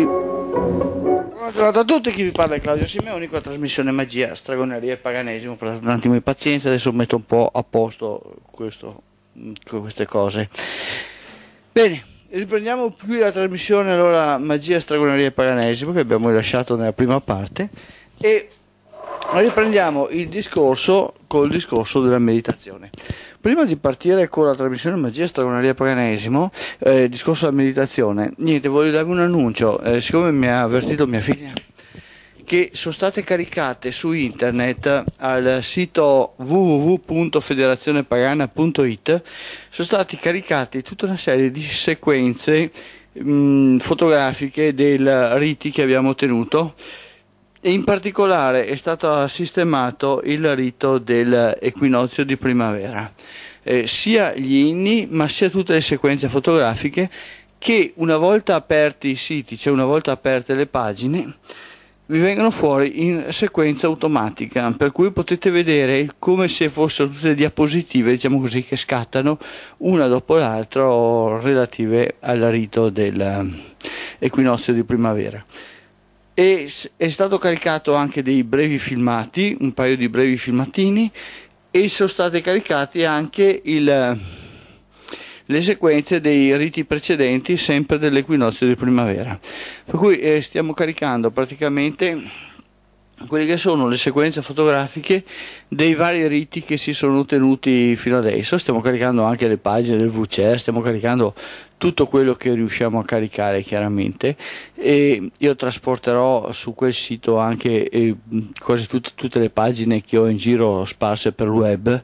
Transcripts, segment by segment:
tutti. Buona a tutti, chi vi parla è Claudio Simeoni con la trasmissione Magia, Stragoneria e Paganesimo. un attimo di pazienza, adesso metto un po' a posto questo, queste cose. Bene, riprendiamo qui la trasmissione allora Magia, Stragoneria e Paganesimo che abbiamo lasciato nella prima parte e riprendiamo il discorso col discorso della meditazione. Prima di partire con la trasmissione Magia Stragonaria Paganesimo, eh, discorso della meditazione, niente, voglio darvi un annuncio. Eh, siccome mi ha avvertito mia figlia che sono state caricate su internet al sito www.federazionepagana.it sono stati caricati tutta una serie di sequenze mh, mm, fotografiche dei riti che abbiamo tenuto in particolare è stato sistemato il rito dell'equinozio di primavera, eh, sia gli inni ma sia tutte le sequenze fotografiche che una volta aperti i siti, cioè una volta aperte le pagine, vi vengono fuori in sequenza automatica, per cui potete vedere come se fossero tutte le diapositive, diciamo così, che scattano una dopo l'altra relative al rito dell'equinozio di primavera e è stato caricato anche dei brevi filmati, un paio di brevi filmatini e sono state caricate anche il, le sequenze dei riti precedenti sempre dell'equinozio di primavera. Per cui eh, stiamo caricando praticamente quelle che sono le sequenze fotografiche dei vari riti che si sono tenuti fino adesso. Stiamo caricando anche le pagine del VCR, stiamo caricando tutto quello che riusciamo a caricare chiaramente e io trasporterò su quel sito anche eh, quasi tut- tutte le pagine che ho in giro sparse per il web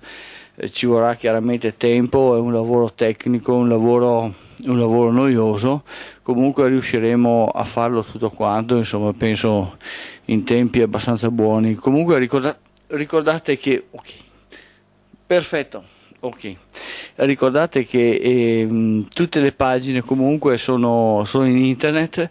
eh, ci vorrà chiaramente tempo è un lavoro tecnico un lavoro, un lavoro noioso comunque riusciremo a farlo tutto quanto insomma penso in tempi abbastanza buoni comunque ricorda- ricordate che ok perfetto Ok, ricordate che eh, tutte le pagine comunque sono, sono, in internet,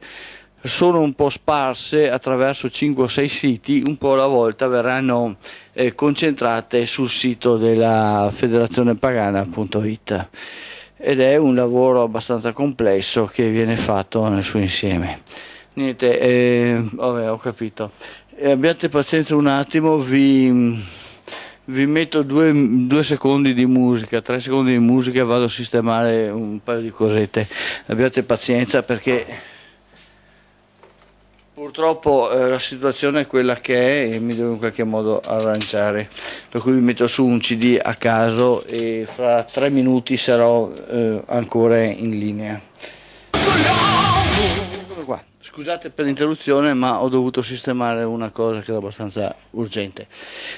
sono un po' sparse attraverso 5 o 6 siti, un po' alla volta verranno eh, concentrate sul sito della federazionepagana.it ed è un lavoro abbastanza complesso che viene fatto nel suo insieme. Niente, eh, vabbè ho capito, abbiate pazienza un attimo, vi vi metto due, due, secondi di musica, tre secondi di musica e vado a sistemare un paio di cosette. Abbiate pazienza perché purtroppo eh, la situazione è quella che è e mi devo in qualche modo arrangiare. Per cui vi metto su un CD a caso e fra tre minuti sarò eh, ancora in linea. Scusate per l'interruzione, ma ho dovuto sistemare una cosa che era abbastanza urgente.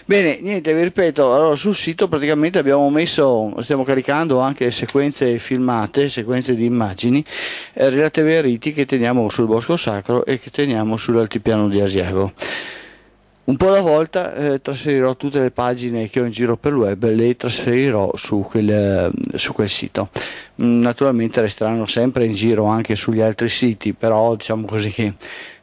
Bene, niente, vi ripeto, allora sul sito praticamente abbiamo messo, stiamo caricando anche sequenze filmate, sequenze di immagini eh, relative ai riti che teniamo sul Bosco Sacro e che teniamo sull'altipiano di Asiago. Un po' alla volta eh, trasferirò tutte le pagine che ho in giro per il web, e le trasferirò su quel, eh, su quel sito. Mm, naturalmente resteranno sempre in giro anche sugli altri siti, però diciamo così che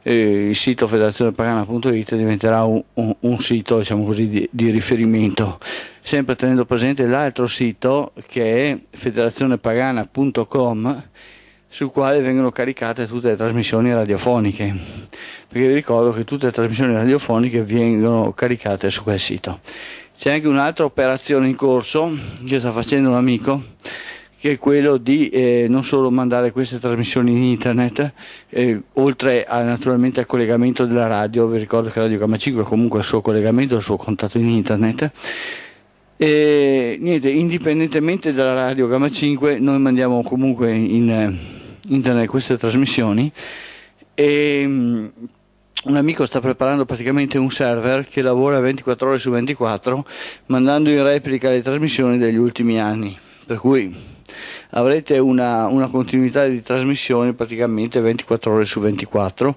eh, il sito federazionepagana.it diventerà un, un, un sito diciamo così, di, di riferimento sempre tenendo presente l'altro sito che è federazionepagana.com sul quale vengono caricate tutte le trasmissioni radiofoniche perché vi ricordo che tutte le trasmissioni radiofoniche vengono caricate su quel sito. C'è anche un'altra operazione in corso che sta facendo un amico, che è quello di eh, non solo mandare queste trasmissioni in internet, eh, oltre a, naturalmente al collegamento della radio, vi ricordo che Radio Gamma 5 comunque il suo collegamento, il suo contatto in internet. E niente, indipendentemente dalla radio Gamma 5, noi mandiamo comunque in, in eh, internet queste trasmissioni e un amico sta preparando praticamente un server che lavora 24 ore su 24 mandando in replica le trasmissioni degli ultimi anni, per cui avrete una, una continuità di trasmissioni praticamente 24 ore su 24,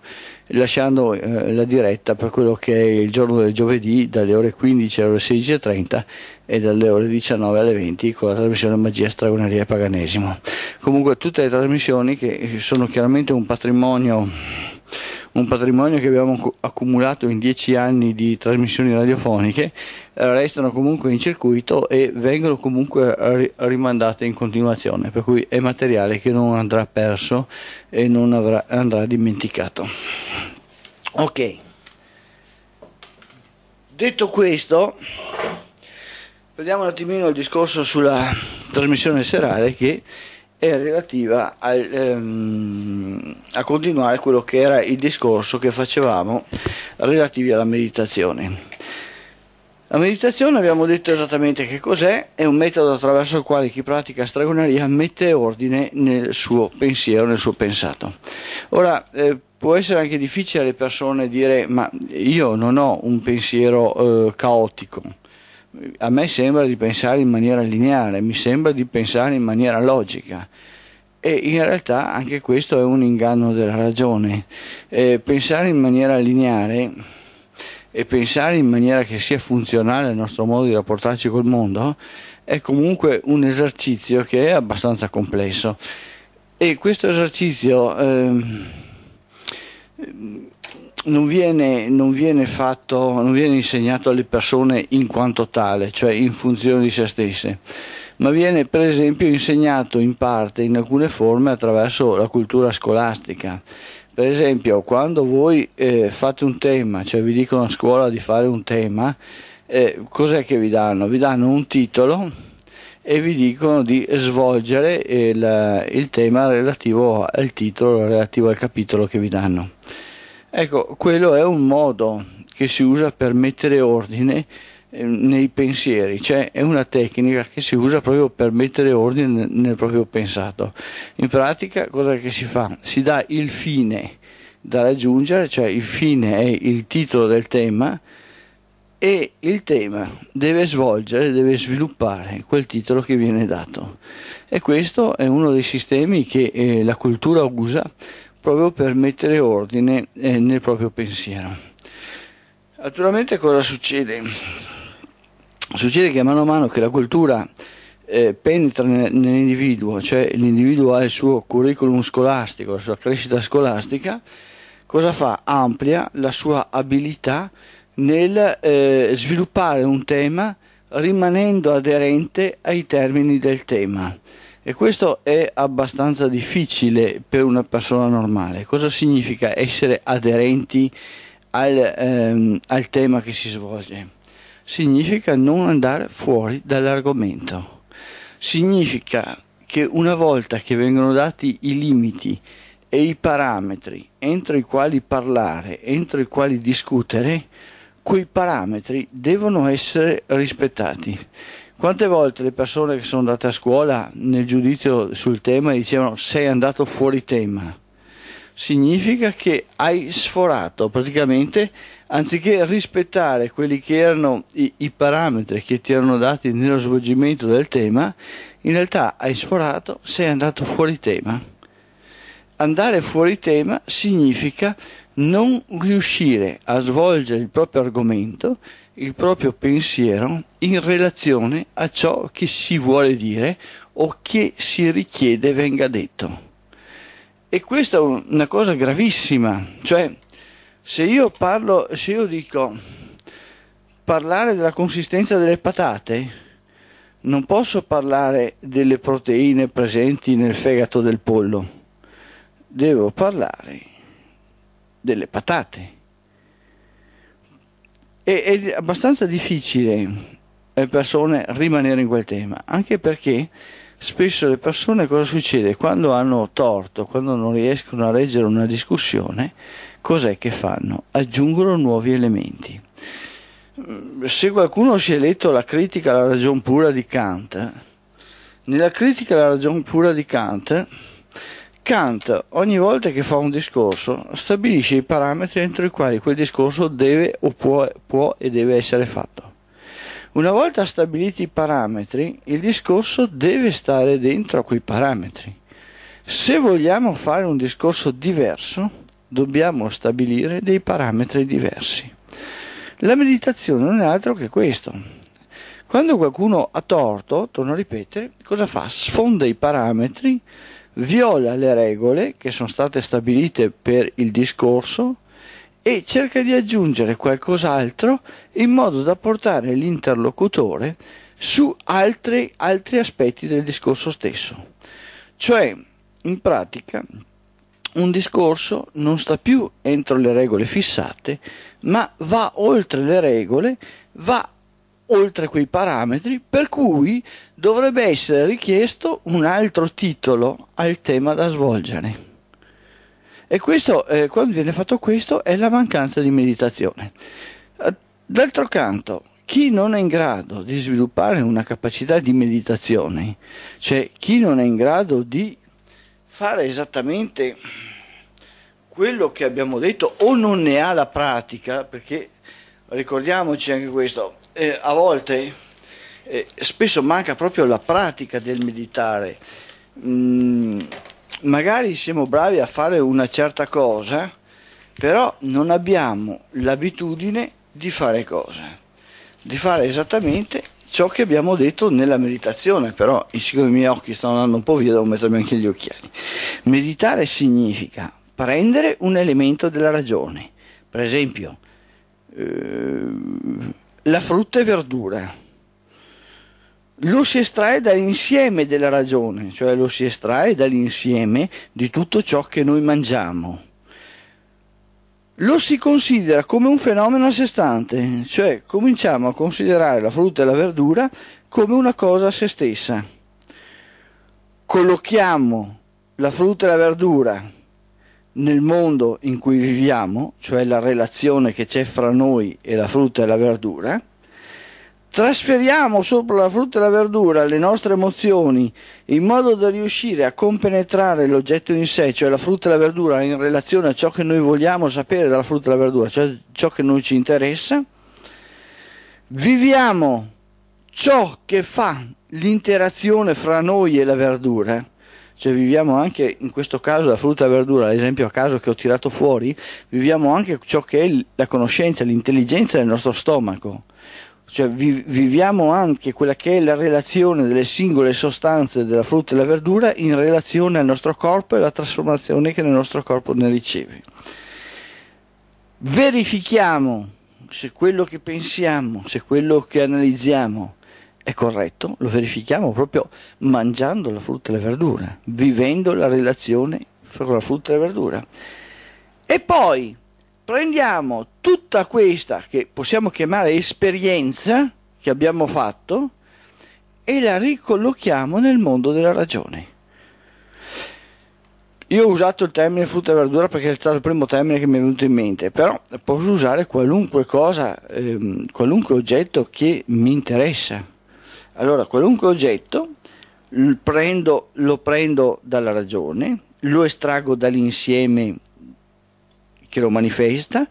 lasciando eh, la diretta per quello che è il giorno del giovedì dalle ore 15 alle ore 16.30 e dalle ore 19 alle 20 con la trasmissione Magia, Stragoneria e Paganesimo. Comunque tutte le trasmissioni che sono chiaramente un patrimonio un patrimonio che abbiamo accumulato in dieci anni di trasmissioni radiofoniche, eh, restano comunque in circuito e vengono comunque rimandate in continuazione, per cui è materiale che non andrà perso e non avrà, andrà dimenticato. Ok, detto questo, vediamo un attimino il discorso sulla trasmissione serale che è relativa al, ehm, a continuare quello che era il discorso che facevamo relativi alla meditazione. La meditazione abbiamo detto esattamente che cos'è, è un metodo attraverso il quale chi pratica stregoneria mette ordine nel suo pensiero, nel suo pensato. Ora, eh, può essere anche difficile alle persone dire ma io non ho un pensiero eh, caotico, a me sembra di pensare in maniera lineare, mi sembra di pensare in maniera logica e in realtà anche questo è un inganno della ragione. Eh, pensare in maniera lineare e pensare in maniera che sia funzionale il nostro modo di rapportarci col mondo è comunque un esercizio che è abbastanza complesso e questo esercizio eh, non viene, non, viene fatto, non viene insegnato alle persone in quanto tale, cioè in funzione di se stesse, ma viene per esempio insegnato in parte, in alcune forme, attraverso la cultura scolastica. Per esempio, quando voi eh, fate un tema, cioè vi dicono a scuola di fare un tema, eh, cos'è che vi danno? Vi danno un titolo e vi dicono di svolgere il, il tema relativo al titolo, relativo al capitolo che vi danno. Ecco, quello è un modo che si usa per mettere ordine eh, nei pensieri, cioè è una tecnica che si usa proprio per mettere ordine nel proprio pensato. In pratica cosa si fa? Si dà il fine da raggiungere, cioè il fine è il titolo del tema e il tema deve svolgere, deve sviluppare quel titolo che viene dato. E questo è uno dei sistemi che eh, la cultura usa proprio per mettere ordine eh, nel proprio pensiero. Naturalmente cosa succede? Succede che mano a mano che la cultura eh, penetra nell'individuo, cioè l'individuo ha il suo curriculum scolastico, la sua crescita scolastica, cosa fa? Amplia la sua abilità nel eh, sviluppare un tema rimanendo aderente ai termini del tema. E questo è abbastanza difficile per una persona normale. Cosa significa essere aderenti al, ehm, al tema che si svolge? Significa non andare fuori dall'argomento. Significa che una volta che vengono dati i limiti e i parametri entro i quali parlare, entro i quali discutere, quei parametri devono essere rispettati quante volte le persone che sono andate a scuola nel giudizio sul tema dicevano sei andato fuori tema? Significa che hai sforato praticamente, anziché rispettare quelli che erano i, i parametri che ti erano dati nello svolgimento del tema, in realtà hai sforato, sei andato fuori tema. Andare fuori tema significa non riuscire a svolgere il proprio argomento il proprio pensiero in relazione a ciò che si vuole dire o che si richiede venga detto. E questa è una cosa gravissima, cioè se io parlo, se io dico parlare della consistenza delle patate, non posso parlare delle proteine presenti nel fegato del pollo, devo parlare delle patate e, è abbastanza difficile per eh, le persone rimanere in quel tema, anche perché spesso le persone cosa succede? Quando hanno torto, quando non riescono a reggere una discussione, cos'è che fanno? Aggiungono nuovi elementi. Mm, se qualcuno si è letto la critica alla ragion pura di Kant, nella critica alla ragion pura di Kant Kant ogni volta che fa un discorso stabilisce i parametri entro i quali quel discorso deve o può, può e deve essere fatto. Una volta stabiliti i parametri, il discorso deve stare dentro a quei parametri. Se vogliamo fare un discorso diverso, dobbiamo stabilire dei parametri diversi. La meditazione non è altro che questo. Quando qualcuno ha torto, torno a ripetere, cosa fa? Sfonda i parametri viola le regole che sono state stabilite per il discorso e cerca di aggiungere qualcos'altro in modo da portare l'interlocutore su altri, altri aspetti del discorso stesso. Cioè, in pratica, un discorso non sta più entro le regole fissate, ma va oltre le regole, va oltre quei parametri, per cui dovrebbe essere richiesto un altro titolo al tema da svolgere. E questo, eh, quando viene fatto questo, è la mancanza di meditazione. Eh, d'altro canto, chi non è in grado di sviluppare una capacità di meditazione, cioè chi non è in grado di fare esattamente quello che abbiamo detto o non ne ha la pratica, perché ricordiamoci anche questo, eh, a volte eh, spesso manca proprio la pratica del meditare. Mm, magari siamo bravi a fare una certa cosa, però non abbiamo l'abitudine di fare cosa, di fare esattamente ciò che abbiamo detto nella meditazione, però siccome i miei occhi stanno andando un po' via devo mettermi anche gli occhiali. Meditare significa prendere un elemento della ragione, per esempio eh, la frutta e verdura. Lo si estrae dall'insieme della ragione, cioè lo si estrae dall'insieme di tutto ciò che noi mangiamo. Lo si considera come un fenomeno a sé stante, cioè cominciamo a considerare la frutta e la verdura come una cosa a sé stessa. Collochiamo la frutta e la verdura nel mondo in cui viviamo, cioè la relazione che c'è fra noi e la frutta e la verdura, trasferiamo sopra la frutta e la verdura le nostre emozioni in modo da riuscire a compenetrare l'oggetto in sé, cioè la frutta e la verdura, in relazione a ciò che noi vogliamo sapere dalla frutta e la verdura, cioè ciò che noi ci interessa, viviamo ciò che fa l'interazione fra noi e la verdura cioè viviamo anche in questo caso la frutta e la verdura, l'esempio a caso che ho tirato fuori, viviamo anche ciò che è la conoscenza, l'intelligenza del nostro stomaco. Cioè vi, viviamo anche quella che è la relazione delle singole sostanze della frutta e della verdura in relazione al nostro corpo e alla trasformazione che nel nostro corpo ne riceve. Verifichiamo se quello che pensiamo, se quello che analizziamo è corretto lo verifichiamo proprio mangiando la frutta e la verdura, vivendo la relazione con la frutta e la verdura. E poi prendiamo tutta questa che possiamo chiamare esperienza che abbiamo fatto e la ricollochiamo nel mondo della ragione. Io ho usato il termine frutta e verdura perché è stato il primo termine che mi è venuto in mente, però posso usare qualunque cosa, ehm, qualunque oggetto che mi interessa. Allora, qualunque oggetto prendo, lo prendo dalla ragione, lo estraggo dall'insieme che lo manifesta,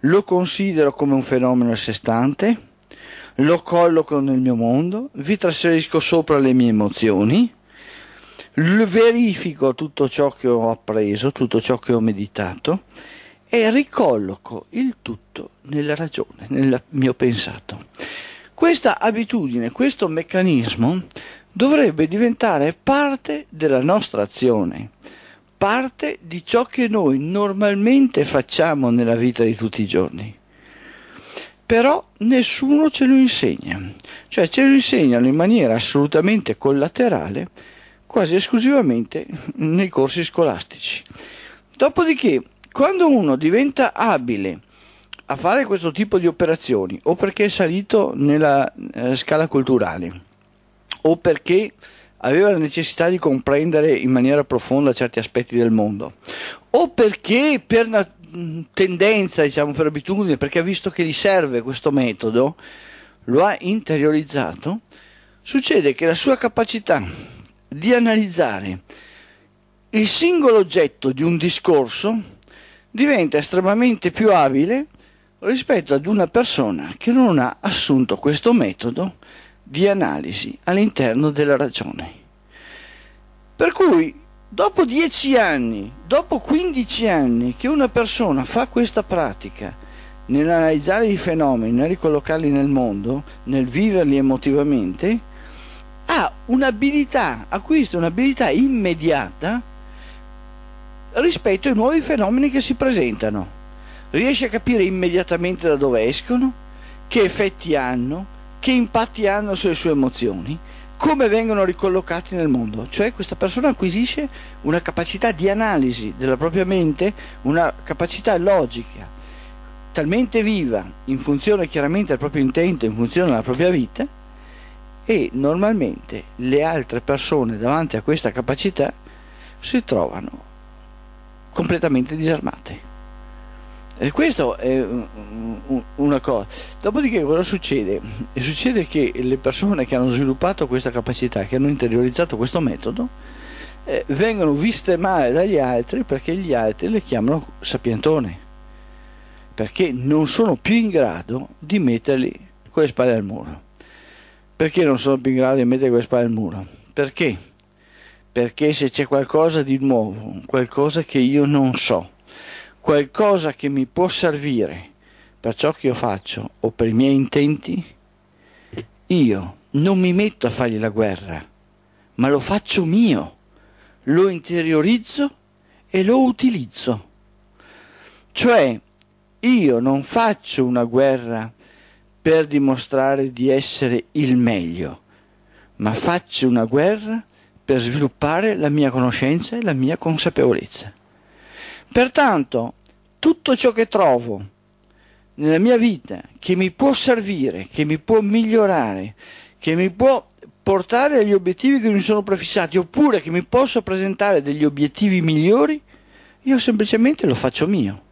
lo considero come un fenomeno a sé stante, lo colloco nel mio mondo, vi trasferisco sopra le mie emozioni, verifico tutto ciò che ho appreso, tutto ciò che ho meditato e ricolloco il tutto nella ragione, nel mio pensato. Questa abitudine, questo meccanismo dovrebbe diventare parte della nostra azione, parte di ciò che noi normalmente facciamo nella vita di tutti i giorni. Però nessuno ce lo insegna, cioè ce lo insegnano in maniera assolutamente collaterale, quasi esclusivamente nei corsi scolastici. Dopodiché, quando uno diventa abile a fare questo tipo di operazioni o perché è salito nella eh, scala culturale o perché aveva la necessità di comprendere in maniera profonda certi aspetti del mondo o perché per una mm, tendenza, diciamo per abitudine, perché ha visto che gli serve questo metodo, lo ha interiorizzato, succede che la sua capacità di analizzare il singolo oggetto di un discorso diventa estremamente più abile rispetto ad una persona che non ha assunto questo metodo di analisi all'interno della ragione. Per cui, dopo 10 anni, dopo 15 anni che una persona fa questa pratica nell'analizzare i fenomeni, nel ricollocarli nel mondo, nel viverli emotivamente, ha un'abilità, acquista un'abilità immediata rispetto ai nuovi fenomeni che si presentano riesce a capire immediatamente da dove escono, che effetti hanno, che impatti hanno sulle sue emozioni, come vengono ricollocati nel mondo. Cioè questa persona acquisisce una capacità di analisi della propria mente, una capacità logica talmente viva in funzione chiaramente del proprio intento, in funzione della propria vita, e normalmente le altre persone davanti a questa capacità si trovano completamente disarmate. E questo è una cosa. Dopodiché cosa succede? Succede che le persone che hanno sviluppato questa capacità, che hanno interiorizzato questo metodo, eh, vengono viste male dagli altri perché gli altri le chiamano sapientone, perché non sono più in grado di metterli con le spalle al muro. Perché non sono più in grado di mettere con le spalle al muro? Perché? Perché se c'è qualcosa di nuovo, qualcosa che io non so, qualcosa che mi può servire per ciò che io faccio o per i miei intenti, io non mi metto a fargli la guerra, ma lo faccio mio, lo interiorizzo e lo utilizzo. Cioè, io non faccio una guerra per dimostrare di essere il meglio, ma faccio una guerra per sviluppare la mia conoscenza e la mia consapevolezza. Pertanto, tutto ciò che trovo nella mia vita che mi può servire, che mi può migliorare, che mi può portare agli obiettivi che mi sono prefissati, oppure che mi possa presentare degli obiettivi migliori, io semplicemente lo faccio mio.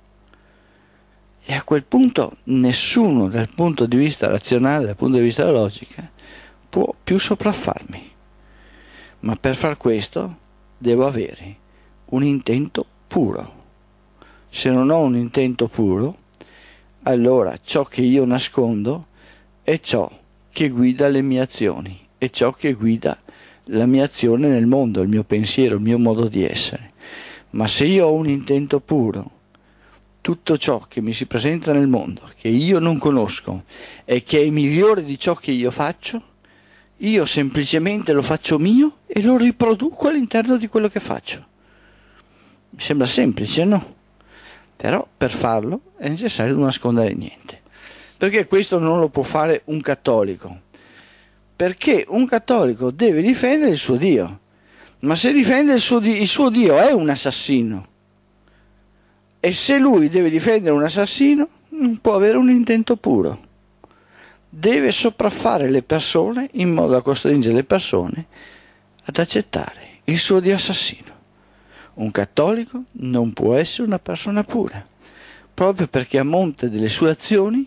E a quel punto nessuno dal punto di vista razionale, dal punto di vista della logica, può più sopraffarmi. Ma per far questo devo avere un intento puro se non ho un intento puro, allora ciò che io nascondo è ciò che guida le mie azioni, è ciò che guida la mia azione nel mondo, il mio pensiero, il mio modo di essere. Ma se io ho un intento puro, tutto ciò che mi si presenta nel mondo, che io non conosco e che è migliore di ciò che io faccio, io semplicemente lo faccio mio e lo riproduco all'interno di quello che faccio. Mi sembra semplice, no? Però per farlo è necessario non nascondere niente. Perché questo non lo può fare un cattolico? Perché un cattolico deve difendere il suo Dio. Ma se difende il suo, il suo Dio è un assassino. E se lui deve difendere un assassino, non può avere un intento puro. Deve sopraffare le persone in modo da costringere le persone ad accettare il suo Dio assassino. Un cattolico non può essere una persona pura, proprio perché a monte delle sue azioni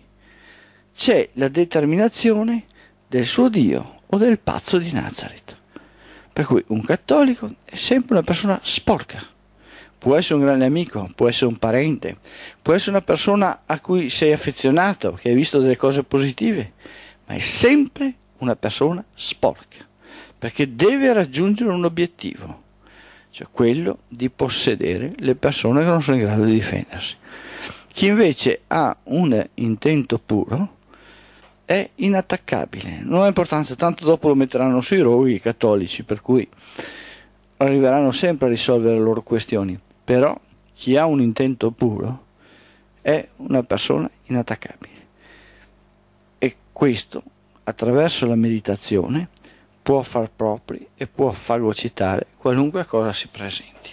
c'è la determinazione del suo Dio o del pazzo di Nazareth. Per cui un cattolico è sempre una persona sporca. Può essere un grande amico, può essere un parente, può essere una persona a cui sei affezionato, che hai visto delle cose positive, ma è sempre una persona sporca, perché deve raggiungere un obiettivo cioè quello di possedere le persone che non sono in grado di difendersi. Chi invece ha un intento puro è inattaccabile, non ha importanza, tanto dopo lo metteranno sui roghi i cattolici, per cui arriveranno sempre a risolvere le loro questioni, però chi ha un intento puro è una persona inattaccabile. E questo, attraverso la meditazione, può far propri e può fagocitare qualunque cosa si presenti.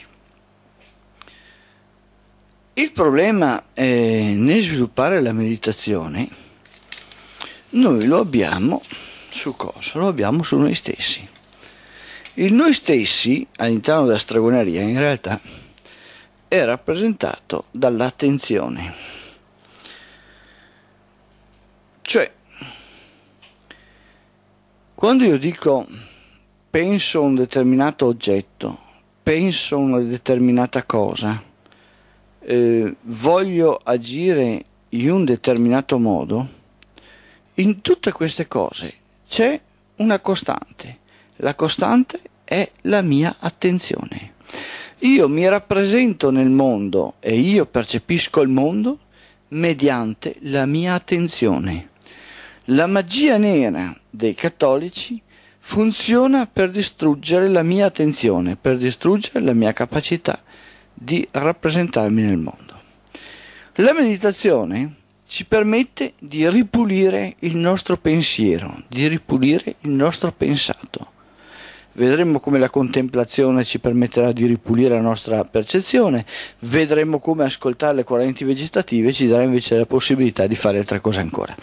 Il problema eh, nel sviluppare la meditazione, noi lo abbiamo su cosa? Lo abbiamo su noi stessi. Il noi stessi all'interno della stragoneria in realtà è rappresentato dall'attenzione. Cioè quando io dico penso un determinato oggetto, penso una determinata cosa, eh, voglio agire in un determinato modo, in tutte queste cose c'è una costante. La costante è la mia attenzione. Io mi rappresento nel mondo e io percepisco il mondo mediante la mia attenzione. La magia nera dei cattolici funziona per distruggere la mia attenzione, per distruggere la mia capacità di rappresentarmi nel mondo. La meditazione ci permette di ripulire il nostro pensiero, di ripulire il nostro pensato. Vedremo come la contemplazione ci permetterà di ripulire la nostra percezione, vedremo come ascoltare le correnti vegetative ci darà invece la possibilità di fare altre cose ancora.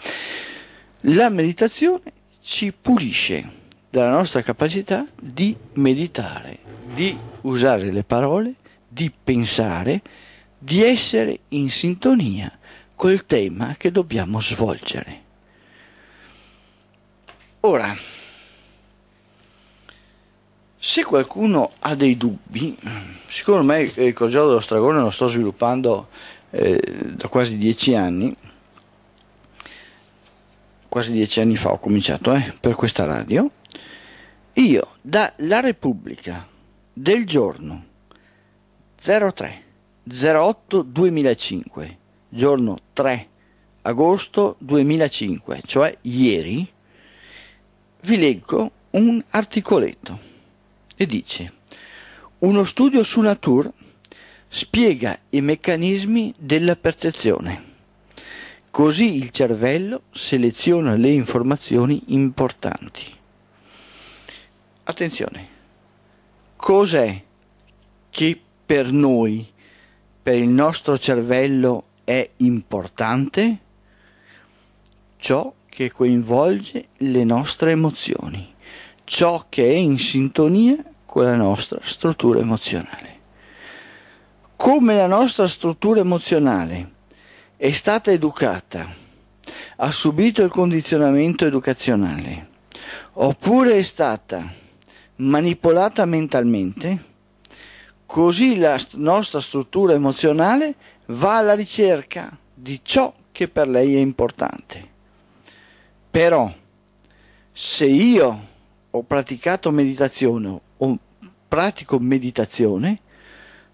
La meditazione ci pulisce dalla nostra capacità di meditare, di usare le parole, di pensare, di essere in sintonia col tema che dobbiamo svolgere. Ora, se qualcuno ha dei dubbi, siccome ormai il Corgiolo dello Stragone lo sto sviluppando eh, da quasi dieci anni, quasi dieci anni fa ho cominciato eh, per questa radio, io da La Repubblica del giorno 03 08 2005, giorno 3 agosto 2005, cioè ieri, vi leggo un articoletto e dice uno studio su Natur spiega i meccanismi della percezione. Così il cervello seleziona le informazioni importanti. Attenzione, cos'è che per noi, per il nostro cervello, è importante? Ciò che coinvolge le nostre emozioni, ciò che è in sintonia con la nostra struttura emozionale. Come la nostra struttura emozionale è stata educata, ha subito il condizionamento educazionale, oppure è stata manipolata mentalmente, così la nostra struttura emozionale va alla ricerca di ciò che per lei è importante. Però, se io ho praticato meditazione o pratico meditazione,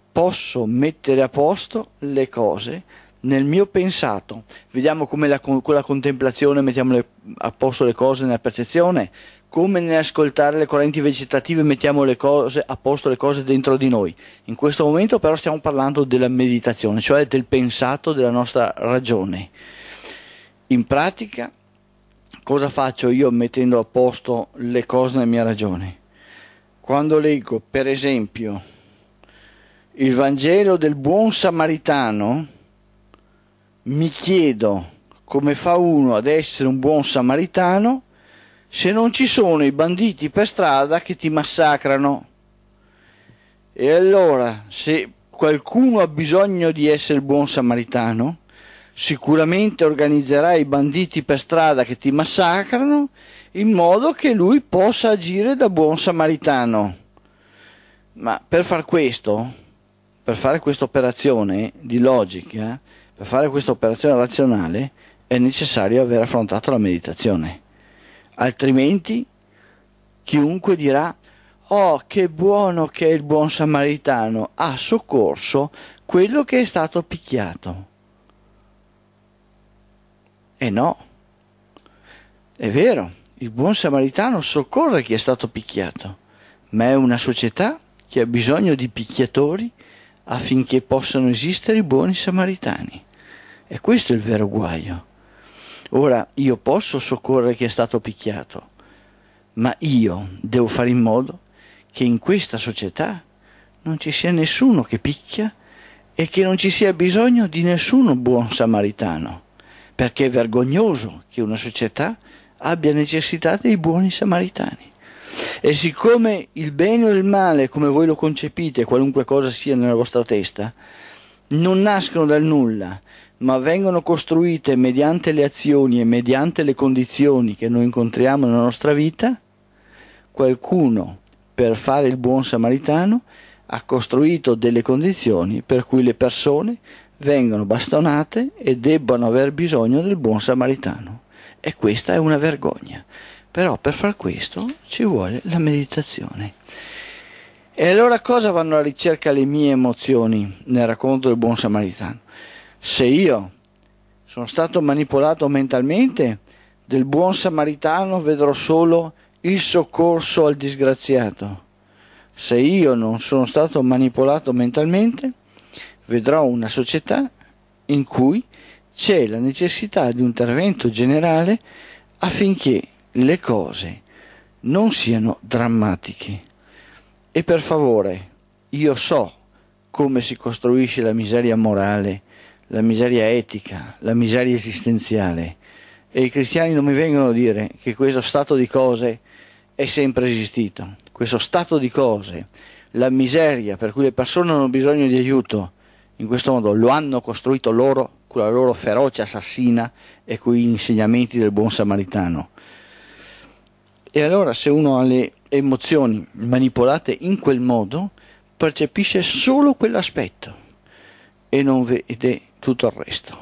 posso mettere a posto le cose nel mio pensato. Vediamo come la, con la contemplazione mettiamo le, a posto le cose nella percezione, come nell'ascoltare le correnti vegetative mettiamo le cose a posto le cose dentro di noi. In questo momento però stiamo parlando della meditazione, cioè del pensato della nostra ragione. In pratica cosa faccio io mettendo a posto le cose nella mia ragione? Quando leggo, per esempio, il Vangelo del buon samaritano, mi chiedo come fa uno ad essere un buon samaritano se non ci sono i banditi per strada che ti massacrano. E allora, se qualcuno ha bisogno di essere il buon samaritano, sicuramente organizzerà i banditi per strada che ti massacrano in modo che lui possa agire da buon samaritano. Ma per far questo, per fare questa operazione di logica, per fare questa operazione razionale è necessario aver affrontato la meditazione, altrimenti chiunque dirà Oh, che buono che è il buon samaritano, ha soccorso quello che è stato picchiato. E no, è vero, il buon samaritano soccorre chi è stato picchiato, ma è una società che ha bisogno di picchiatori affinché possano esistere i buoni samaritani. E questo è il vero guaio. Ora io posso soccorrere chi è stato picchiato, ma io devo fare in modo che in questa società non ci sia nessuno che picchia e che non ci sia bisogno di nessuno buon samaritano, perché è vergognoso che una società abbia necessità dei buoni samaritani. E siccome il bene o il male, come voi lo concepite, qualunque cosa sia nella vostra testa, non nascono dal nulla, ma vengono costruite mediante le azioni e mediante le condizioni che noi incontriamo nella nostra vita, qualcuno, per fare il buon samaritano, ha costruito delle condizioni per cui le persone vengono bastonate e debbano aver bisogno del buon samaritano. E questa è una vergogna. Però per far questo ci vuole la meditazione. E allora cosa vanno alla ricerca le mie emozioni nel racconto del buon samaritano? Se io sono stato manipolato mentalmente, del buon samaritano vedrò solo il soccorso al disgraziato. Se io non sono stato manipolato mentalmente, vedrò una società in cui c'è la necessità di un intervento generale affinché le cose non siano drammatiche. E per favore, io so come si costruisce la miseria morale, la miseria etica, la miseria esistenziale. E i cristiani non mi vengono a dire che questo stato di cose è sempre esistito. Questo stato di cose, la miseria per cui le persone hanno bisogno di aiuto, in questo modo lo hanno costruito loro con la loro ferocia assassina e con gli insegnamenti del buon samaritano. E allora se uno ha le emozioni manipolate in quel modo, percepisce solo quell'aspetto e non vede tutto il resto.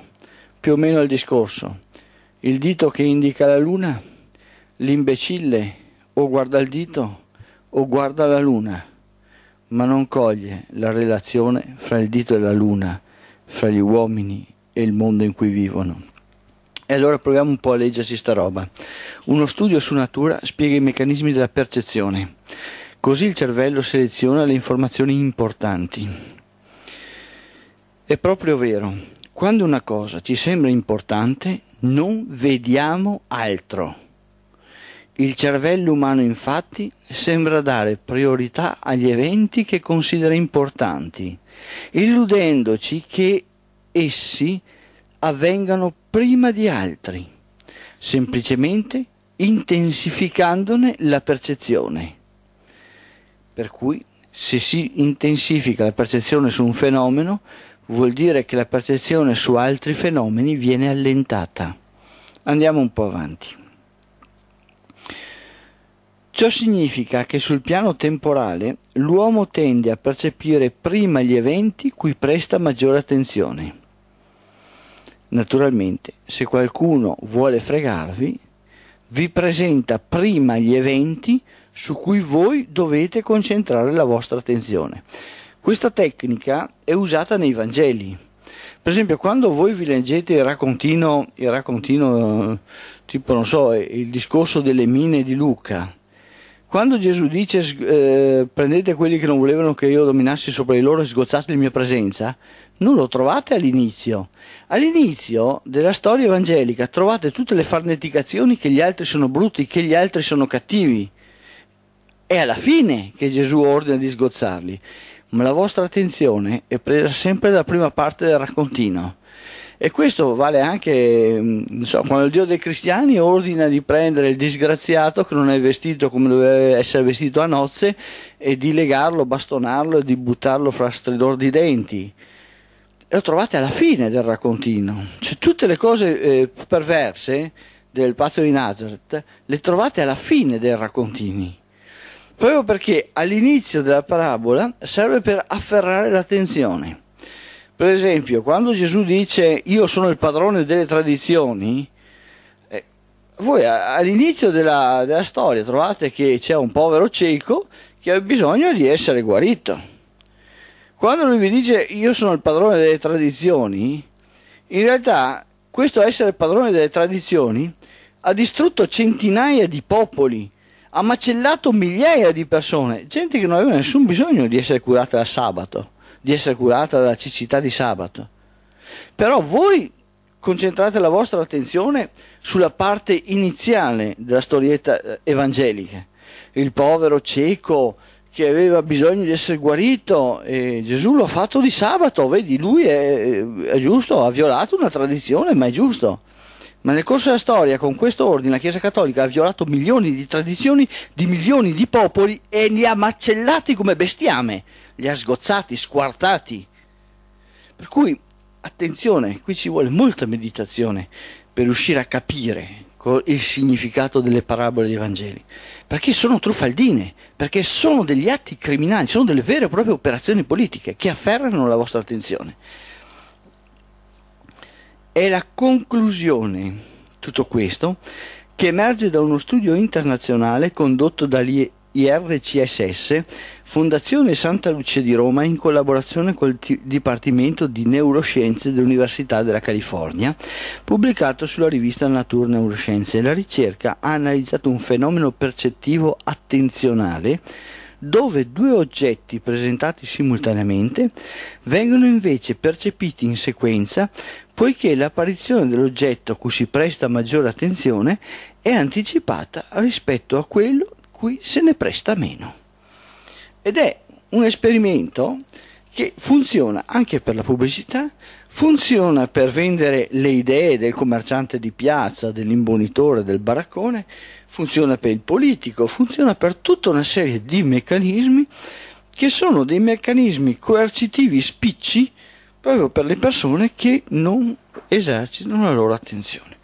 Più o meno il discorso. Il dito che indica la luna, l'imbecille o guarda il dito o guarda la luna, ma non coglie la relazione fra il dito e la luna, fra gli uomini e il mondo in cui vivono. E allora proviamo un po' a leggersi sta roba. Uno studio su natura spiega i meccanismi della percezione. Così il cervello seleziona le informazioni importanti. È proprio vero, quando una cosa ci sembra importante, non vediamo altro. Il cervello umano infatti sembra dare priorità agli eventi che considera importanti, illudendoci che essi avvengano prima di altri, semplicemente intensificandone la percezione. Per cui se si intensifica la percezione su un fenomeno, vuol dire che la percezione su altri fenomeni viene allentata. Andiamo un po' avanti. Ciò significa che sul piano temporale l'uomo tende a percepire prima gli eventi cui presta maggiore attenzione Naturalmente, se qualcuno vuole fregarvi, vi presenta prima gli eventi su cui voi dovete concentrare la vostra attenzione. Questa tecnica è usata nei Vangeli. Per esempio, quando voi vi leggete il raccontino, il raccontino tipo, non so, il discorso delle mine di Luca, quando Gesù dice eh, prendete quelli che non volevano che io dominassi sopra di loro e sgozzate la mia presenza, non lo trovate all'inizio. All'inizio della storia evangelica trovate tutte le farneticazioni che gli altri sono brutti, che gli altri sono cattivi. È alla fine che Gesù ordina di sgozzarli, ma la vostra attenzione è presa sempre dalla prima parte del raccontino. E questo vale anche mm, so, quando il Dio dei cristiani ordina di prendere il disgraziato che non è vestito come doveva essere vestito a nozze e di legarlo, bastonarlo e di buttarlo fra stridor di denti lo trovate alla fine del raccontino. Cioè, tutte le cose eh, perverse del pazzo di Nazareth le trovate alla fine del raccontino. Proprio perché all'inizio della parabola serve per afferrare l'attenzione. Per esempio, quando Gesù dice io sono il padrone delle tradizioni, eh, voi all'inizio della, della storia trovate che c'è un povero cieco che ha bisogno di essere guarito quando lui vi dice io sono il padrone delle tradizioni, in realtà questo essere padrone delle tradizioni ha distrutto centinaia di popoli, ha macellato migliaia di persone, gente che non aveva nessun bisogno di essere curata da sabato, di essere curata dalla cecità di sabato. Però voi concentrate la vostra attenzione sulla parte iniziale della storietta eh, evangelica. Il povero cieco che aveva bisogno di essere guarito e Gesù ha fatto di sabato, vedi, lui è, è, giusto, ha violato una tradizione, ma è giusto. Ma nel corso della storia, con questo ordine, la Chiesa Cattolica ha violato milioni di tradizioni di milioni di popoli e li ha macellati come bestiame, li ha sgozzati, squartati. Per cui, attenzione, qui ci vuole molta meditazione per riuscire a capire il significato delle parabole dei Vangeli perché sono truffaldine, perché sono degli atti criminali, sono delle vere e proprie operazioni politiche che afferrano la vostra attenzione. È la conclusione, tutto questo, che emerge da uno studio internazionale condotto dall'IRCSS Fondazione Santa Lucia di Roma, in collaborazione col Dipartimento di Neuroscienze dell'Università della California, pubblicato sulla rivista Nature Neuroscienze. La ricerca ha analizzato un fenomeno percettivo attenzionale dove due oggetti presentati simultaneamente vengono invece percepiti in sequenza poiché l'apparizione dell'oggetto a cui si presta maggiore attenzione è anticipata rispetto a quello cui se ne presta meno ed è un esperimento che funziona anche per la pubblicità, funziona per vendere le idee del commerciante di piazza, dell'imbonitore, del baraccone, funziona per il politico, funziona per tutta una serie di meccanismi che sono dei meccanismi coercitivi spicci proprio per le persone che non esercitano la loro attenzione.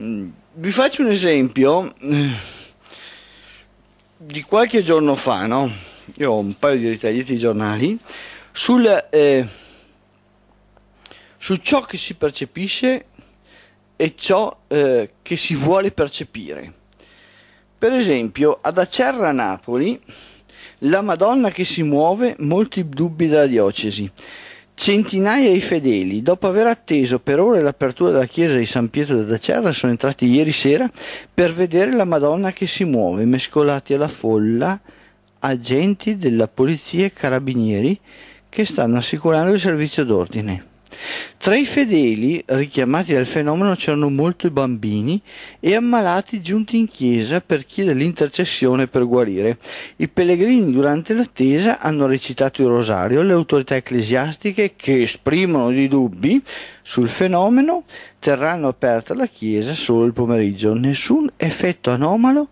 Mm, vi faccio un esempio eh, di qualche giorno fa, no? io ho un paio di ritagliati di giornali, sul, eh, su ciò che si percepisce e ciò eh, che si vuole percepire. Per esempio, ad Acerra Napoli, la Madonna che si muove, molti dubbi della diocesi. Centinaia di fedeli, dopo aver atteso per ore l'apertura della chiesa di San Pietro da Cerra, sono entrati ieri sera per vedere la Madonna che si muove, mescolati alla folla agenti della polizia e carabinieri che stanno assicurando il servizio d'ordine. Tra i fedeli richiamati dal fenomeno c'erano molti bambini e ammalati giunti in chiesa per chiedere l'intercessione per guarire. I pellegrini durante l'attesa hanno recitato il rosario, le autorità ecclesiastiche che esprimono dei dubbi sul fenomeno terranno aperta la chiesa solo il pomeriggio. Nessun effetto anomalo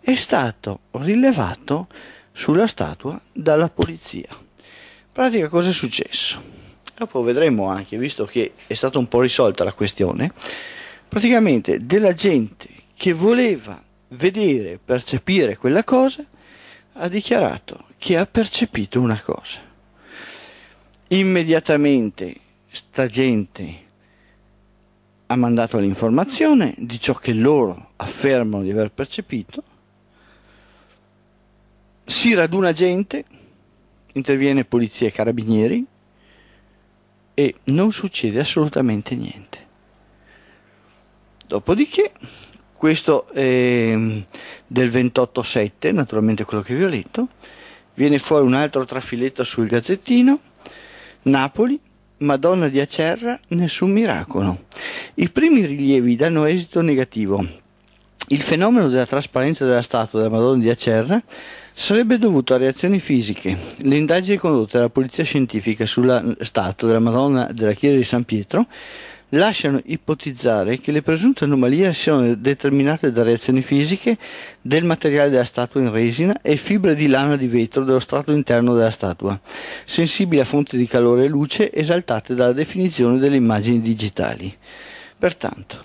è stato rilevato sulla statua dalla polizia. In pratica cosa è successo? Dopo vedremo anche, visto che è stata un po' risolta la questione, praticamente della gente che voleva vedere, percepire quella cosa, ha dichiarato che ha percepito una cosa. Immediatamente sta gente ha mandato l'informazione di ciò che loro affermano di aver percepito si raduna gente, interviene polizia e carabinieri e non succede assolutamente niente. Dopodiché, questo è ehm, del 28-7, naturalmente quello che vi ho letto, viene fuori un altro trafiletto sul gazzettino, Napoli, Madonna di Acerra, nessun miracolo. I primi rilievi danno esito negativo. Il fenomeno della trasparenza della statua della Madonna di Acerra sarebbe dovuto a reazioni fisiche. Le indagini condotte dalla Polizia Scientifica sulla statua della Madonna della Chiesa di San Pietro lasciano ipotizzare che le presunte anomalie siano determinate da reazioni fisiche del materiale della statua in resina e fibre di lana di vetro dello strato interno della statua, sensibili a fonti di calore e luce esaltate dalla definizione delle immagini digitali. Pertanto,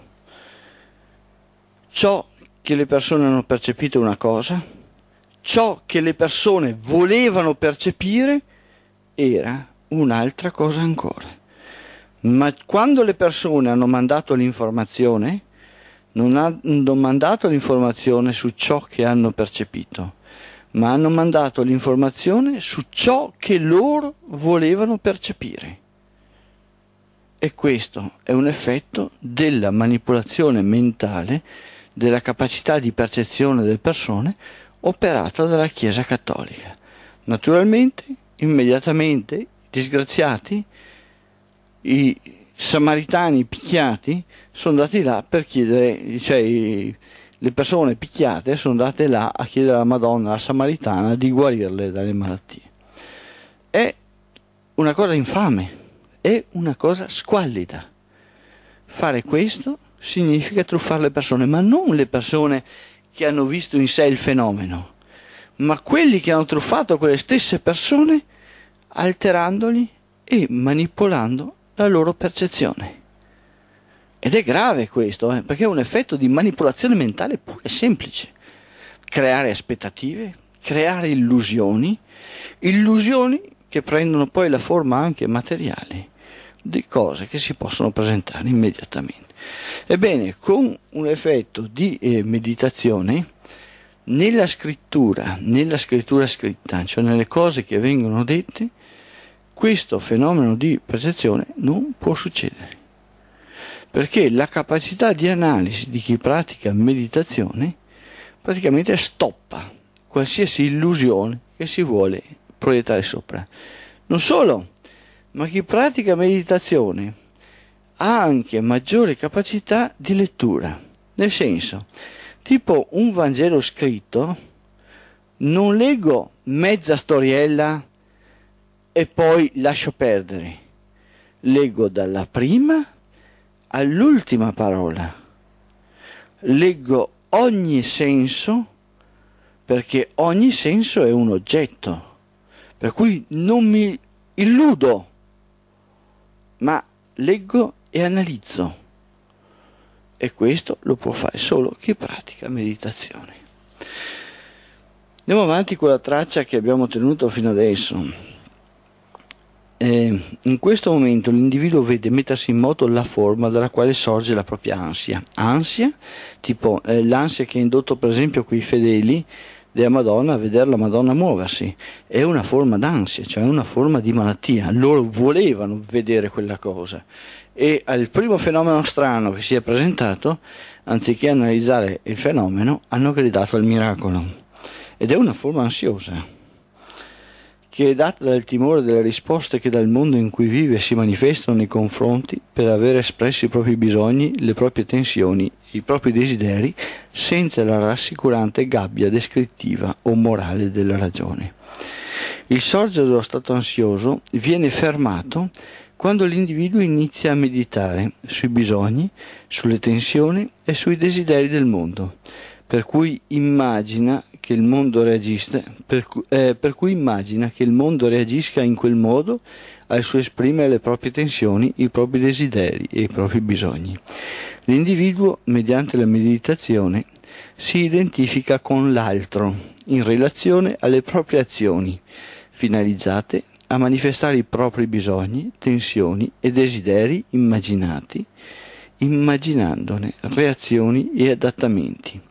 ciò che le persone hanno percepito è una cosa, ciò che le persone volevano percepire era un'altra cosa ancora. Ma quando le persone hanno mandato l'informazione, non hanno mandato l'informazione su ciò che hanno percepito, ma hanno mandato l'informazione su ciò che loro volevano percepire. E questo è un effetto della manipolazione mentale, della capacità di percezione delle persone operata dalla Chiesa Cattolica. Naturalmente, immediatamente, disgraziati, i samaritani picchiati, sono andati là per chiedere, cioè le persone picchiate sono andate là a chiedere alla Madonna, la Samaritana, di guarirle dalle malattie. È una cosa infame, è una cosa squallida. Fare questo significa truffare le persone, ma non le persone che hanno visto in sé il fenomeno, ma quelli che hanno truffato quelle stesse persone alterandoli e manipolando la loro percezione. Ed è grave questo, eh, perché è un effetto di manipolazione mentale pure semplice. Creare aspettative, creare illusioni, illusioni che prendono poi la forma anche materiale di cose che si possono presentare immediatamente. Ebbene, con un effetto di eh, meditazione, nella scrittura, nella scrittura scritta, cioè nelle cose che vengono dette, questo fenomeno di percezione non può succedere. Perché la capacità di analisi di chi pratica meditazione praticamente stoppa qualsiasi illusione che si vuole proiettare sopra. Non solo, ma chi pratica meditazione ha anche maggiore capacità di lettura. Nel senso, tipo un Vangelo scritto, non leggo mezza storiella e poi lascio perdere. Leggo dalla prima all'ultima parola. Leggo ogni senso perché ogni senso è un oggetto. Per cui non mi illudo, ma leggo e analizzo. E questo lo può fare solo chi pratica meditazione. Andiamo avanti con la traccia che abbiamo tenuto fino adesso. Eh, in questo momento l'individuo vede mettersi in moto la forma dalla quale sorge la propria ansia. Ansia, tipo eh, l'ansia che ha indotto per esempio quei fedeli della Madonna, a vedere la Madonna muoversi, è una forma d'ansia, cioè una forma di malattia. Loro volevano vedere quella cosa e al primo fenomeno strano che si è presentato, anziché analizzare il fenomeno, hanno gridato al miracolo. Ed è una forma ansiosa che è data dal timore delle risposte che dal mondo in cui vive si manifestano nei confronti per aver espresso i propri bisogni, le proprie tensioni, i propri desideri, senza la rassicurante gabbia descrittiva o morale della ragione. Il sorgere dello stato ansioso viene fermato quando l'individuo inizia a meditare sui bisogni, sulle tensioni e sui desideri del mondo, per cui immagina che il mondo reagisce, per, eh, per cui immagina che il mondo reagisca in quel modo al suo esprimere le proprie tensioni, i propri desideri e i propri bisogni. L'individuo, mediante la meditazione, si identifica con l'altro in relazione alle proprie azioni, finalizzate a manifestare i propri bisogni, tensioni e desideri immaginati, immaginandone reazioni e adattamenti.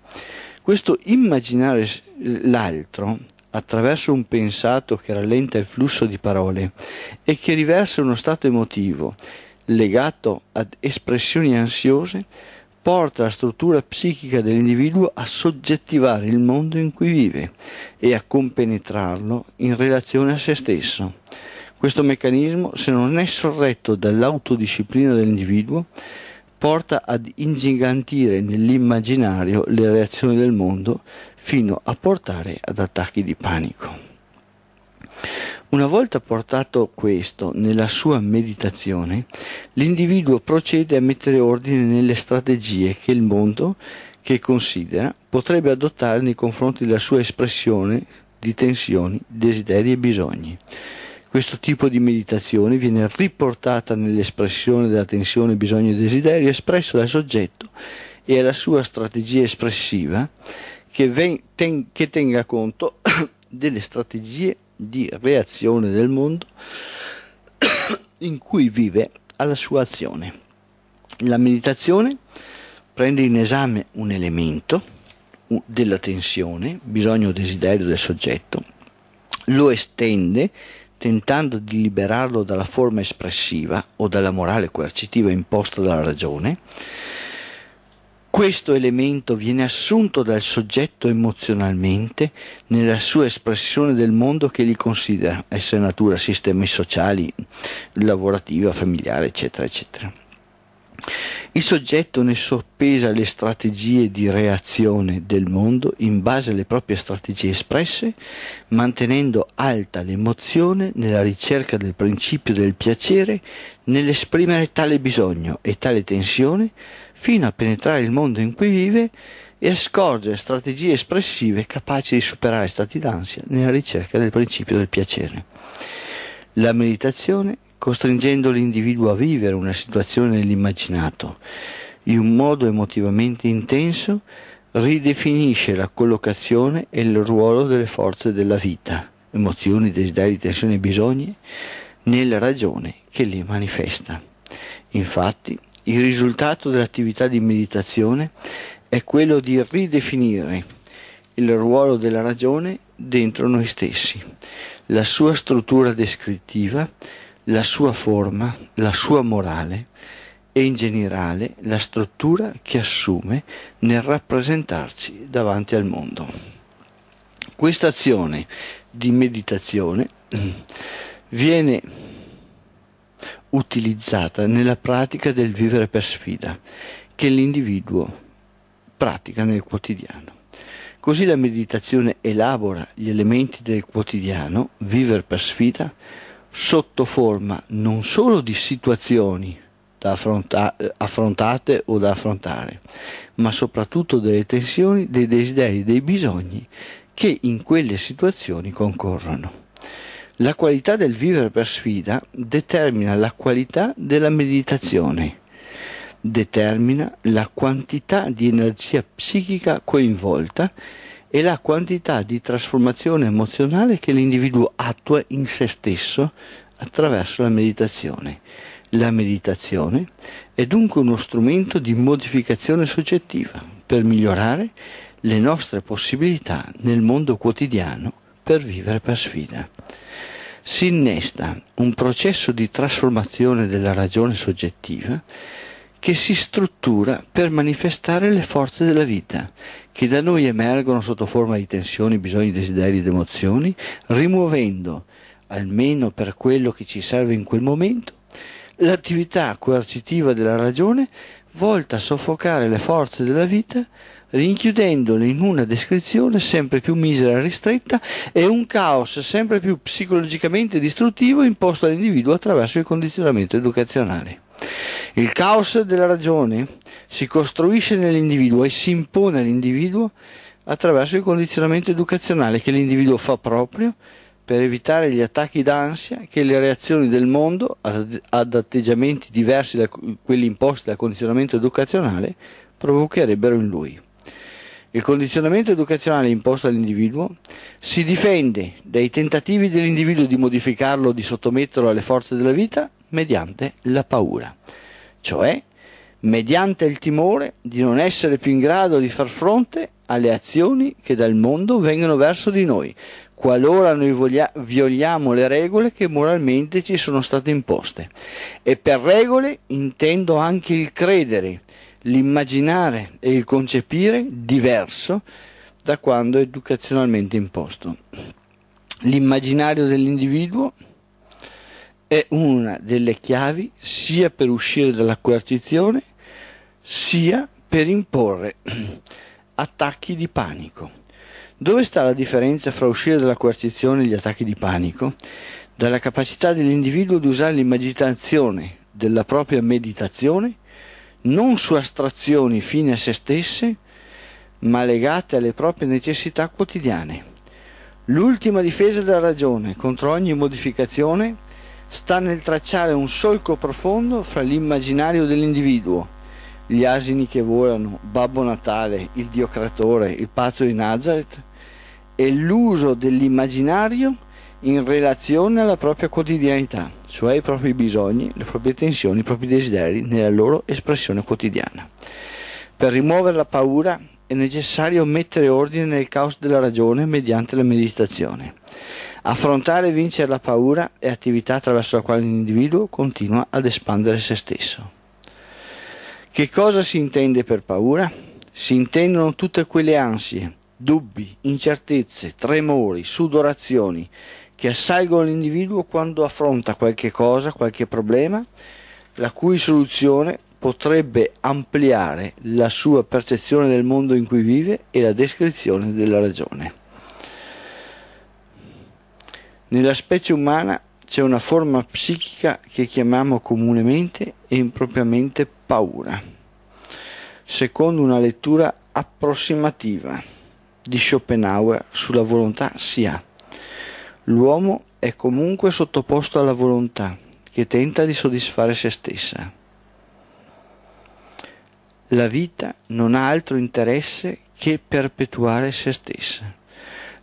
Questo immaginare l'altro attraverso un pensato che rallenta il flusso di parole e che riversa uno stato emotivo legato ad espressioni ansiose porta la struttura psichica dell'individuo a soggettivare il mondo in cui vive e a compenetrarlo in relazione a se stesso. Questo meccanismo, se non è sorretto dall'autodisciplina dell'individuo, porta ad ingigantire nell'immaginario le reazioni del mondo fino a portare ad attacchi di panico. Una volta portato questo nella sua meditazione, l'individuo procede a mettere ordine nelle strategie che il mondo che considera potrebbe adottare nei confronti della sua espressione di tensioni, desideri e bisogni. Questo tipo di meditazione viene riportata nell'espressione della tensione, bisogno e desiderio espresso dal soggetto e alla sua strategia espressiva che, ven- ten- che tenga conto delle strategie di reazione del mondo in cui vive alla sua azione. La meditazione prende in esame un elemento della tensione, bisogno o desiderio del soggetto, lo estende tentando di liberarlo dalla forma espressiva o dalla morale coercitiva imposta dalla ragione, questo elemento viene assunto dal soggetto emozionalmente nella sua espressione del mondo che gli considera, essere natura, sistemi sociali, lavorativa, familiare, eccetera, eccetera. Il soggetto ne soppesa le strategie di reazione del mondo in base alle proprie strategie espresse, mantenendo alta l'emozione nella ricerca del principio del piacere nell'esprimere tale bisogno e tale tensione fino a penetrare il mondo in cui vive e a scorgere strategie espressive capaci di superare stati d'ansia nella ricerca del principio del piacere. La meditazione costringendo l'individuo a vivere una situazione nell'immaginato. In un modo emotivamente intenso ridefinisce la collocazione e il ruolo delle forze della vita, emozioni, desideri, tensioni e bisogni, nella ragione che li manifesta. Infatti, il risultato dell'attività di meditazione è quello di ridefinire il ruolo della ragione dentro noi stessi, la sua struttura descrittiva, la sua forma, la sua morale e in generale la struttura che assume nel rappresentarci davanti al mondo. Questa azione di meditazione viene utilizzata nella pratica del vivere per sfida che l'individuo pratica nel quotidiano. Così la meditazione elabora gli elementi del quotidiano, vivere per sfida, sotto forma non solo di situazioni da affronta- eh, affrontate o da affrontare, ma soprattutto delle tensioni, dei desideri, dei bisogni che in quelle situazioni concorrono. La qualità del vivere per sfida determina la qualità della meditazione, determina la quantità di energia psichica coinvolta è la quantità di trasformazione emozionale che l'individuo attua in se stesso attraverso la meditazione. La meditazione è dunque uno strumento di modificazione soggettiva per migliorare le nostre possibilità nel mondo quotidiano per vivere per sfida. Si innesta un processo di trasformazione della ragione soggettiva che si struttura per manifestare le forze della vita, che da noi emergono sotto forma di tensioni, bisogni, desideri ed emozioni, rimuovendo, almeno per quello che ci serve in quel momento, l'attività coercitiva della ragione volta a soffocare le forze della vita, rinchiudendole in una descrizione sempre più misera e ristretta e un caos sempre più psicologicamente distruttivo imposto all'individuo attraverso il condizionamento educazionale. Il caos della ragione si costruisce nell'individuo e si impone all'individuo attraverso il condizionamento educazionale che l'individuo fa proprio per evitare gli attacchi d'ansia che le reazioni del mondo ad atteggiamenti diversi da quelli imposti dal condizionamento educazionale provocherebbero in lui. Il condizionamento educazionale imposto all'individuo si difende dai tentativi dell'individuo di modificarlo di sottometterlo alle forze della vita mediante la paura, cioè mediante il timore di non essere più in grado di far fronte alle azioni che dal mondo vengono verso di noi, qualora noi voglia- violiamo le regole che moralmente ci sono state imposte. E per regole intendo anche il credere, l'immaginare e il concepire diverso da quando educazionalmente imposto. L'immaginario dell'individuo è una delle chiavi sia per uscire dalla coercizione sia per imporre attacchi di panico. Dove sta la differenza fra uscire dalla coercizione e gli attacchi di panico? Dalla capacità dell'individuo di usare l'immaginazione della propria meditazione non su astrazioni fine a se stesse, ma legate alle proprie necessità quotidiane. L'ultima difesa della ragione contro ogni modificazione sta nel tracciare un solco profondo fra l'immaginario dell'individuo, gli asini che volano, Babbo Natale, il Dio Creatore, il pazzo di Nazareth, e l'uso dell'immaginario in relazione alla propria quotidianità, cioè ai propri bisogni, le proprie tensioni, i propri desideri nella loro espressione quotidiana. Per rimuovere la paura è necessario mettere ordine nel caos della ragione mediante la meditazione. Affrontare e vincere la paura è attività attraverso la quale l'individuo continua ad espandere se stesso. Che cosa si intende per paura? Si intendono tutte quelle ansie, dubbi, incertezze, tremori, sudorazioni che assalgono l'individuo quando affronta qualche cosa, qualche problema, la cui soluzione potrebbe ampliare la sua percezione del mondo in cui vive e la descrizione della ragione. Nella specie umana c'è una forma psichica che chiamiamo comunemente e impropriamente paura, secondo una lettura approssimativa di Schopenhauer sulla volontà si ha. L'uomo è comunque sottoposto alla volontà che tenta di soddisfare se stessa. La vita non ha altro interesse che perpetuare se stessa.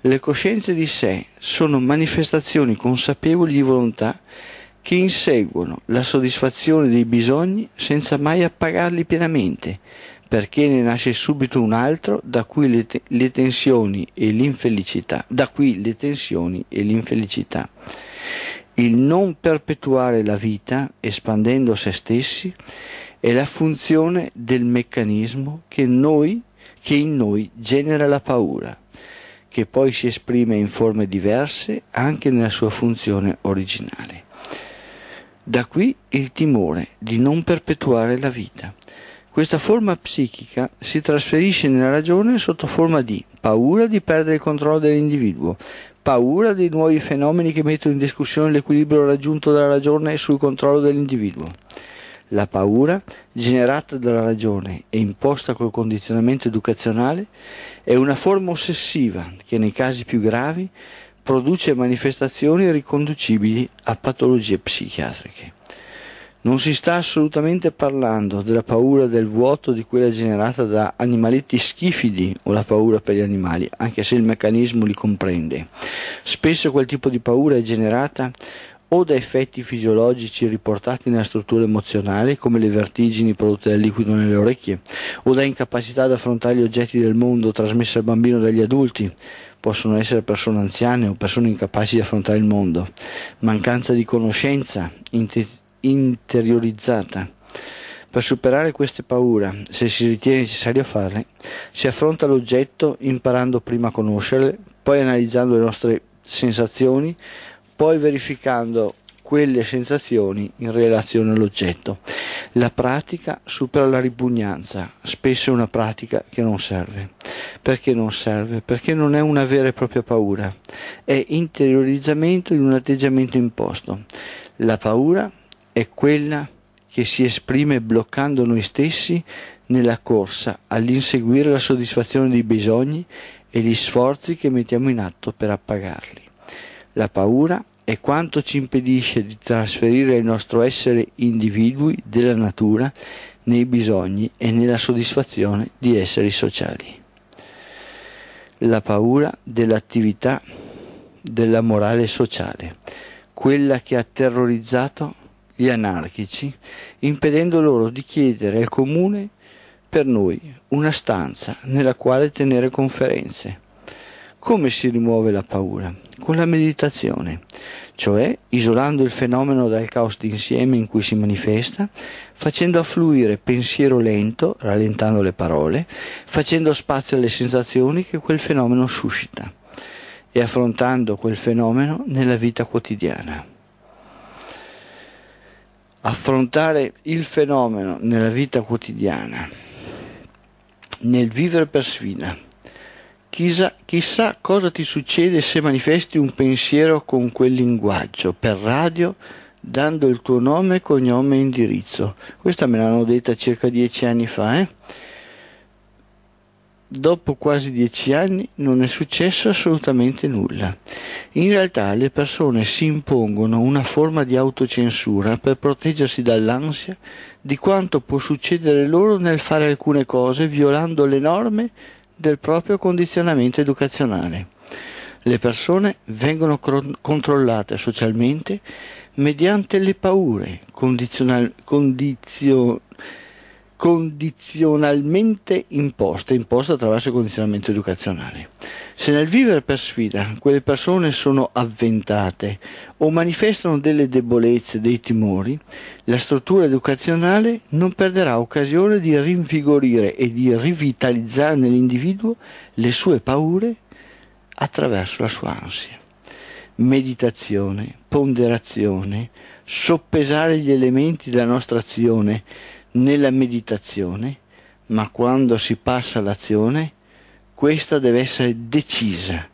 Le coscienze di sé sono manifestazioni consapevoli di volontà che inseguono la soddisfazione dei bisogni senza mai appagarli pienamente, perché ne nasce subito un altro da cui le, te- le tensioni e l'infelicità, da qui le tensioni e l'infelicità. Il non perpetuare la vita espandendo se stessi è la funzione del meccanismo che, noi, che in noi genera la paura che poi si esprime in forme diverse anche nella sua funzione originale. Da qui il timore di non perpetuare la vita. Questa forma psichica si trasferisce nella ragione sotto forma di paura di perdere il controllo dell'individuo, paura dei nuovi fenomeni che mettono in discussione l'equilibrio raggiunto dalla ragione sul controllo dell'individuo la paura, generata dalla ragione e imposta col condizionamento educazionale, è una forma ossessiva che nei casi più gravi produce manifestazioni riconducibili a patologie psichiatriche. Non si sta assolutamente parlando della paura del vuoto di quella generata da animaletti schifidi o la paura per gli animali, anche se il meccanismo li comprende. Spesso quel tipo di paura è generata o da effetti fisiologici riportati nella struttura emozionale come le vertigini prodotte dal liquido nelle orecchie o da incapacità di affrontare gli oggetti del mondo trasmessi al bambino dagli adulti possono essere persone anziane o persone incapaci di affrontare il mondo mancanza di conoscenza inter- interiorizzata per superare queste paure, se si ritiene necessario farle, si affronta l'oggetto imparando prima a conoscerle, poi analizzando le nostre sensazioni, poi verificando quelle sensazioni in relazione all'oggetto. La pratica supera la ripugnanza, spesso è una pratica che non serve. Perché non serve? Perché non è una vera e propria paura, è interiorizzamento di un atteggiamento imposto. La paura è quella che si esprime bloccando noi stessi nella corsa all'inseguire la soddisfazione dei bisogni e gli sforzi che mettiamo in atto per appagarli. La paura è è quanto ci impedisce di trasferire il nostro essere individui della natura nei bisogni e nella soddisfazione di esseri sociali. La paura dell'attività della morale sociale, quella che ha terrorizzato gli anarchici, impedendo loro di chiedere al comune per noi una stanza nella quale tenere conferenze. Come si rimuove la paura? con la meditazione, cioè isolando il fenomeno dal caos d'insieme in cui si manifesta, facendo affluire pensiero lento, rallentando le parole, facendo spazio alle sensazioni che quel fenomeno suscita e affrontando quel fenomeno nella vita quotidiana. Affrontare il fenomeno nella vita quotidiana, nel vivere per sfida, Chissà, chissà cosa ti succede se manifesti un pensiero con quel linguaggio per radio dando il tuo nome, cognome e indirizzo. Questa me l'hanno detta circa dieci anni fa. Eh? Dopo quasi dieci anni non è successo assolutamente nulla. In realtà le persone si impongono una forma di autocensura per proteggersi dall'ansia di quanto può succedere loro nel fare alcune cose violando le norme del proprio condizionamento educazionale. Le persone vengono controllate socialmente mediante le paure condizionali condizio- condizionalmente imposte, imposte attraverso il condizionamento educazionale. Se nel vivere per sfida quelle persone sono avventate o manifestano delle debolezze, dei timori, la struttura educazionale non perderà occasione di rinvigorire e di rivitalizzare nell'individuo le sue paure attraverso la sua ansia. Meditazione, ponderazione, soppesare gli elementi della nostra azione, nella meditazione, ma quando si passa all'azione, questa deve essere decisa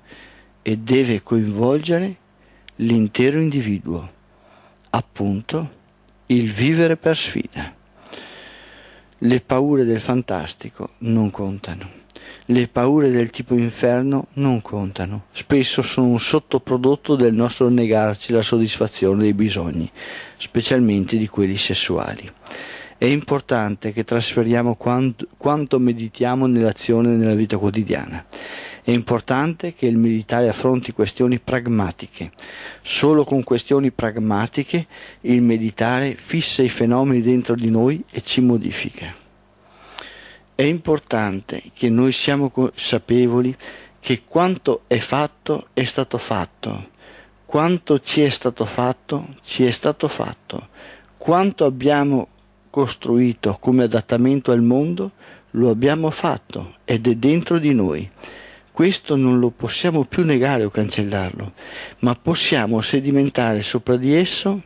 e deve coinvolgere l'intero individuo, appunto il vivere per sfida. Le paure del fantastico non contano, le paure del tipo inferno non contano, spesso sono un sottoprodotto del nostro negarci la soddisfazione dei bisogni, specialmente di quelli sessuali. È importante che trasferiamo quanto, quanto meditiamo nell'azione nella vita quotidiana. È importante che il militare affronti questioni pragmatiche. Solo con questioni pragmatiche il meditare fissa i fenomeni dentro di noi e ci modifica. È importante che noi siamo consapevoli che quanto è fatto è stato fatto, quanto ci è stato fatto ci è stato fatto, quanto abbiamo costruito come adattamento al mondo, lo abbiamo fatto ed è dentro di noi. Questo non lo possiamo più negare o cancellarlo, ma possiamo sedimentare sopra di esso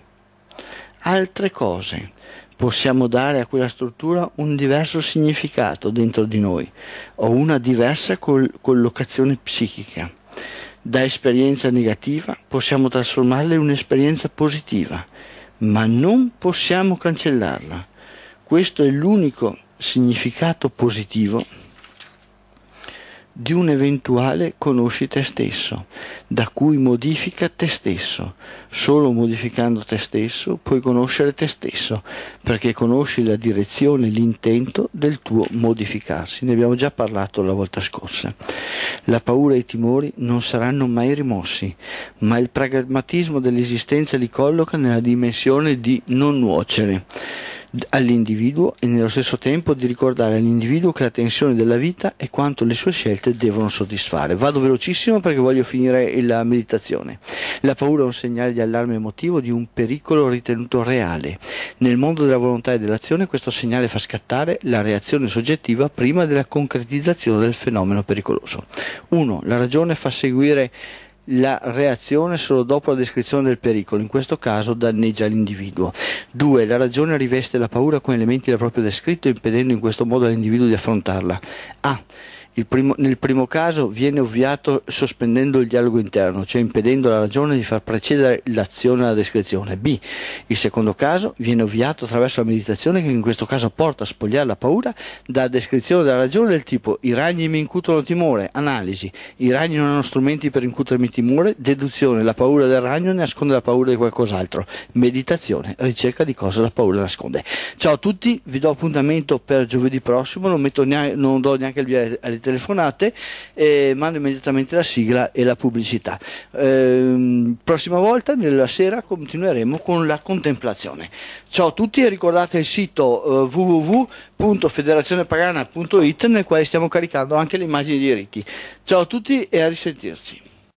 altre cose. Possiamo dare a quella struttura un diverso significato dentro di noi o una diversa col- collocazione psichica. Da esperienza negativa possiamo trasformarla in un'esperienza positiva, ma non possiamo cancellarla. Questo è l'unico significato positivo di un eventuale conosci te stesso, da cui modifica te stesso. Solo modificando te stesso puoi conoscere te stesso, perché conosci la direzione, l'intento del tuo modificarsi. Ne abbiamo già parlato la volta scorsa. La paura e i timori non saranno mai rimossi, ma il pragmatismo dell'esistenza li colloca nella dimensione di non nuocere all'individuo e nello stesso tempo di ricordare all'individuo che la tensione della vita è quanto le sue scelte devono soddisfare. Vado velocissimo perché voglio finire la meditazione. La paura è un segnale di allarme emotivo di un pericolo ritenuto reale. Nel mondo della volontà e dell'azione questo segnale fa scattare la reazione soggettiva prima della concretizzazione del fenomeno pericoloso. 1. La ragione fa seguire la reazione solo dopo la descrizione del pericolo, in questo caso danneggia l'individuo. 2. La ragione riveste la paura con elementi da proprio descritto, impedendo in questo modo all'individuo di affrontarla. A primo, nel primo caso viene ovviato sospendendo il dialogo interno, cioè impedendo alla ragione di far precedere l'azione alla descrizione. B. Il secondo caso viene ovviato attraverso la meditazione che in questo caso porta a spogliare la paura da descrizione della ragione del tipo i ragni mi incutono timore, analisi, i ragni non hanno strumenti per incutermi timore, deduzione, la paura del ragno nasconde la paura di qualcos'altro, meditazione, ricerca di cosa la paura nasconde. Ciao a tutti, vi do appuntamento per giovedì prossimo, non, neanche, non do neanche il via alle telefonate, e eh, mando immediatamente la sigla e la pubblicità. Eh, prossima volta, nella sera, continueremo con la contemplazione. Ciao a tutti e ricordate il sito eh, www.federazionepagana.it nel quale stiamo caricando anche le immagini di riti. Ciao a tutti e a risentirci.